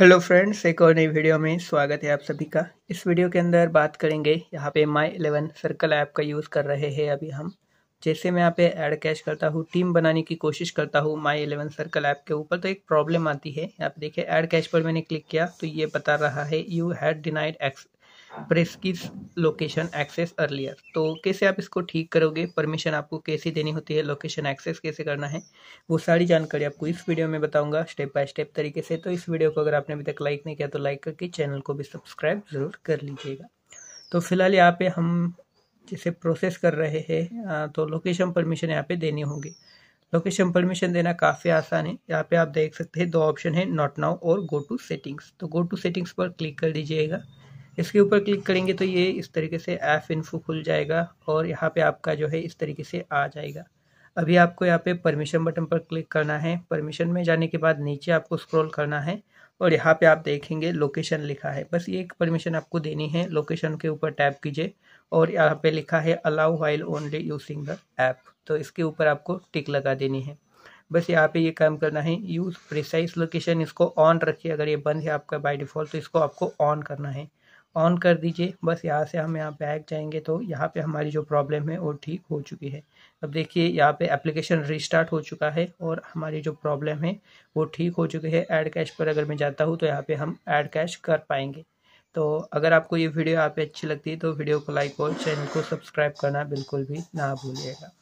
hello friends एक और नई वीडियो में स्वागत है आप सभी का इस वीडियो के अंदर बात करेंगे यहाँ पे माई इलेवन सर्कल ऐप का यूज़ कर रहे हैं अभी हम जैसे मैं यहाँ पे ऐड कैश करता हूँ टीम बनाने की कोशिश करता हूँ माई इलेवन सर्कल ऐप के ऊपर तो एक प्रॉब्लम आती है यहाँ पे देखिए ऐड कैश पर मैंने क्लिक किया तो ये बता रहा है you had denied express की लोकेशन एक्सेस अर्लियर तो कैसे आप इसको ठीक करोगे परमिशन आपको कैसे देनी होती है लोकेशन एक्सेस कैसे करना है वो सारी जानकारी आपको इस वीडियो में बताऊंगा स्टेप बाय स्टेप तरीके से तो इस वीडियो को अगर आपने अभी तक लाइक नहीं किया तो लाइक करके चैनल को भी सब्सक्राइब ज़रूर कर लीजिएगा तो फिलहाल यहाँ पे हम जैसे प्रोसेस कर रहे हैं तो लोकेशन परमिशन यहाँ पे देनी होगी लोकेशन परमिशन देना काफ़ी आसान है यहाँ पे आप देख सकते हैं दो ऑप्शन है नॉट नाउ और गो टू सेटिंग्स तो गो टू सेटिंग्स पर क्लिक कर दीजिएगा इसके ऊपर क्लिक करेंगे तो ये इस तरीके से ऐप इन्फो खुल जाएगा और यहाँ पे आपका जो है इस तरीके से आ जाएगा अभी आपको यहाँ पे परमिशन बटन पर क्लिक करना है परमिशन में जाने के बाद नीचे आपको स्क्रॉल करना है और यहाँ पे आप देखेंगे लोकेशन लिखा है बस ये एक परमिशन आपको देनी है लोकेशन के ऊपर टैप कीजिए और यहाँ पे लिखा है allow while only using the app तो इसके ऊपर आपको टिक लगा देनी है बस यहाँ पे ये काम करना है यूज़ प्रिसाइज लोकेशन इसको ऑन रखिए अगर ये बंद है आपका बाय डिफ़ॉल्ट तो इसको आपको ऑन करना है ऑन कर दीजिए बस यहाँ से हम यहाँ बैग जाएंगे तो यहाँ पे हमारी जो प्रॉब्लम है वो ठीक हो चुकी है अब देखिए यहाँ पे एप्लीकेशन रिस्टार्ट हो चुका है और हमारी जो प्रॉब्लम है वो ठीक हो चुकी है ऐड कैश पर अगर मैं जाता हूँ तो यहाँ पे हम ऐड कैश कर पाएंगे तो अगर आपको ये वीडियो यहाँ पे अच्छी लगती है तो वीडियो को लाइक और चैनल को सब्सक्राइब करना बिल्कुल भी ना भूलिएगा